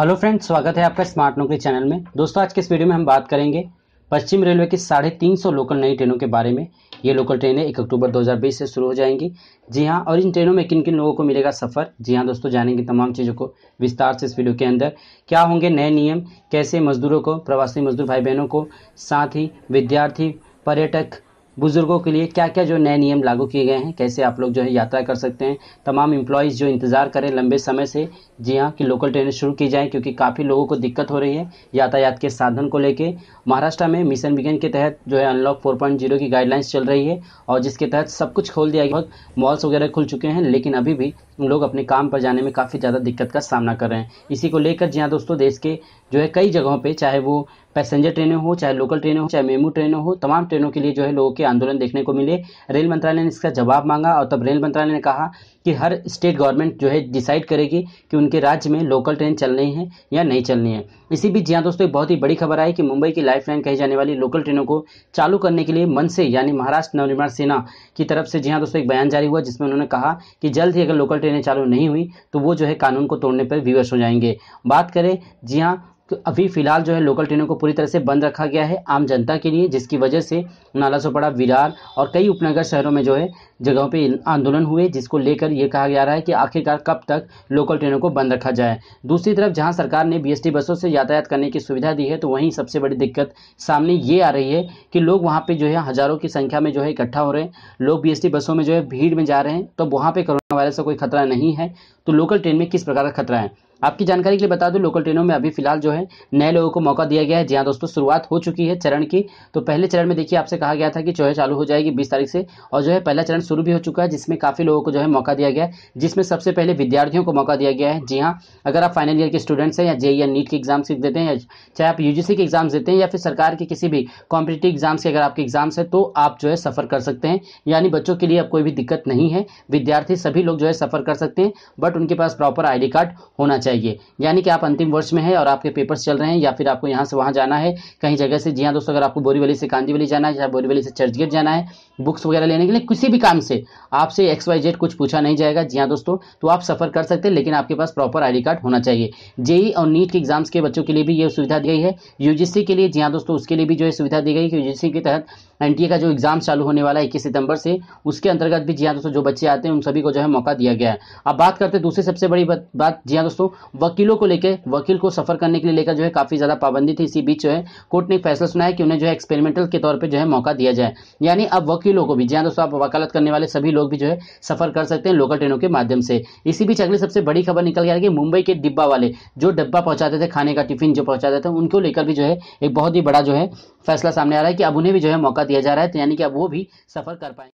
hello friends स्वागत है आपका स्मार्ट नौकरी चैनल में दोस्तों आज के इस वीडियो में हम बात करेंगे पश्चिम रेलवे की साढ़े तीन सौ लोकल नई ट्रेनों के बारे में ये लोकल ट्रेनें एक अक्टूबर 2020 से शुरू हो जाएंगी जी हाँ और इन ट्रेनों में किन किन लोगों को मिलेगा सफ़र जी हाँ दोस्तों जानेंगे तमाम चीज़ों को विस्तार से इस वीडियो के अंदर क्या होंगे नए नियम कैसे मजदूरों को प्रवासी मजदूर भाई बहनों को साथ ही विद्यार्थी पर्यटक बुज़ुर्गों के लिए क्या क्या जो नए नियम लागू किए गए हैं कैसे आप लोग जो है यात्रा कर सकते हैं तमाम इम्प्लॉयज जो इंतज़ार करें लंबे समय से जी हाँ कि लोकल ट्रेनें शुरू की जाएँ क्योंकि काफ़ी लोगों को दिक्कत हो रही है यातायात के साधन को लेकर महाराष्ट्र में मिशन बिगन के तहत जो है अनलॉक फोर पॉइंट जीरो की गाइडलाइंस चल रही है और जिसके तहत सब कुछ खोल दिया गया मॉल्स वगैरह खुल चुके हैं लेकिन अभी भी लोग अपने काम पर जाने में काफ़ी ज़्यादा दिक्कत का सामना कर रहे हैं इसी को लेकर जी हाँ दोस्तों देश के जो है कई जगहों पर चाहे वो पैसेंजर ट्रेनें हो चाहे लोकल ट्रेनें हो चाहे मेमू ट्रेनें हो तमाम ट्रेनों के लिए जो है लोगों के आंदोलन देखने को मिले रेल मंत्रालय ने इसका जवाब मांगा और तब रेल मंत्रालय ने कहा कि हर स्टेट गवर्नमेंट जो है डिसाइड करेगी कि उनके राज्य में लोकल ट्रेन चलनी है या नहीं चलनी है इसी बीच जहाँ दोस्तों एक बहुत ही बड़ी खबर आई कि मुंबई की लाइफ लाइन कही जाने वाली लोकल ट्रेनों को चालू करने के लिए मन से यानी महाराष्ट्र नवनिर्माण सेना की तरफ से जी हाँ दोस्तों एक बयान जारी हुआ जिसमें उन्होंने कहा कि जल्द ही अगर लोकल ट्रेनें चालू नहीं हुई तो वो जो है कानून को तोड़ने पर विवश हो जाएंगे बात करें जी हाँ तो अभी फिलहाल जो है लोकल ट्रेनों को पूरी तरह से बंद रखा गया है आम जनता के लिए जिसकी वजह से नाला सोपड़ा विरार और कई उपनगर शहरों में जो है जगहों पे आंदोलन हुए जिसको लेकर ये कहा जा रहा है कि आखिरकार कब तक लोकल ट्रेनों को बंद रखा जाए दूसरी तरफ जहां सरकार ने बीएसटी बसों से यातायात करने की सुविधा दी है तो वहीं सबसे बड़ी दिक्कत सामने ये आ रही है कि लोग वहाँ पर जो है हज़ारों की संख्या में जो है इकट्ठा हो रहे हैं लोग बी बसों में जो है भीड़ में जा रहे हैं तो वहाँ पर कोरोना वायरस का कोई खतरा नहीं है तो लोकल ट्रेन में किस प्रकार का खतरा है आपकी जानकारी के लिए बता दूं लोकल ट्रेनों में अभी फिलहाल जो है नए लोगों को मौका दिया गया है जी हाँ दोस्तों शुरुआत हो चुकी है चरण की तो पहले चरण में देखिए आपसे कहा गया था कि चौहे है चालू हो जाएगी बीस तारीख से और जो है पहला चरण शुरू भी हो चुका है जिसमें काफ़ी लोगों को जो है मौका दिया गया है जिसमें सबसे पहले विद्यार्थियों को मौका दिया गया है जी हाँ अगर आप फाइनल ईयर के स्टूडेंट्स हैं या जे या नीट के सीख देते हैं चाहे आप यूजीसी के एग्जाम्स देते हैं या फिर सरकार के किसी भी कॉम्पिटेटिव एग्जाम्स के अगर आपके एग्जाम्स है तो आप जो है सफ़र कर सकते हैं यानी बच्चों के लिए अब कोई भी दिक्कत नहीं है विद्यार्थी सभी लोग जो है सफ़र कर सकते हैं बट उनके पास प्रॉपर आई कार्ड होना चाहिए चाहिए यानी कि आप अंतिम वर्ष में हैं और आपके पेपर्स चल रहे हैं या फिर आपको यहाँ से वहाँ जाना है कहीं जगह से जी हाँ दोस्तों अगर आपको बोरीवली से कांजीवली जाना है या बोरीवली से चर्चगेट जाना है बुक्स वगैरह लेने के लिए किसी भी काम से आपसे एक्स वाई जेड कुछ पूछा नहीं जाएगा जी हाँ दोस्तों तो आप सफ़र कर सकते हैं लेकिन आपके पास प्रॉपर आई कार्ड होना चाहिए जेई e और नीट के एग्जाम्स के बच्चों के लिए भी ये सुविधा दी गई है यूजीसी के लिए जी हाँ दोस्तों उसके लिए भी जो है सुविधा दी गई कि यूजीसी के तहत ए का जो एग्जाम चालू होने वाला है इक्कीस सितंबर से उसके अंतर्गत भी जी हाँ दोस्तों जो बच्चे आते हैं उन सभी को जो है मौका दिया गया है अब बात करते हैं दूसरी सबसे बड़ी बात जी हाँ दोस्तों वकीलों को लेकर वकील को सफर करने के लिए लेकर जो है काफ़ी ज़्यादा पाबंदी थी इसी बीच जो है कोर्ट ने फैसला सुनाया कि उन्हें जो है एक्सपेरिमेंटल के तौर पर जो है मौका दिया जाए यानी अब वकीलों को भी जहां दोस्तों आप वकालत करने वाले सभी लोग भी जो है सफर कर सकते हैं लोकल ट्रेनों के माध्यम से इसी बीच अगली सबसे बड़ी खबर निकल गया कि मुंबई के डिब्बा वाले जो डिब्बा पहुंचाते थे खाने का टिफिन जो पहुंचाते थे उनको लेकर भी जो है एक बहुत ही बड़ा जो है फैसला सामने आ रहा है कि अब उन्हें भी जो है मौका दिया जा रहा है तो यानी कि अब वो भी सफर कर पाए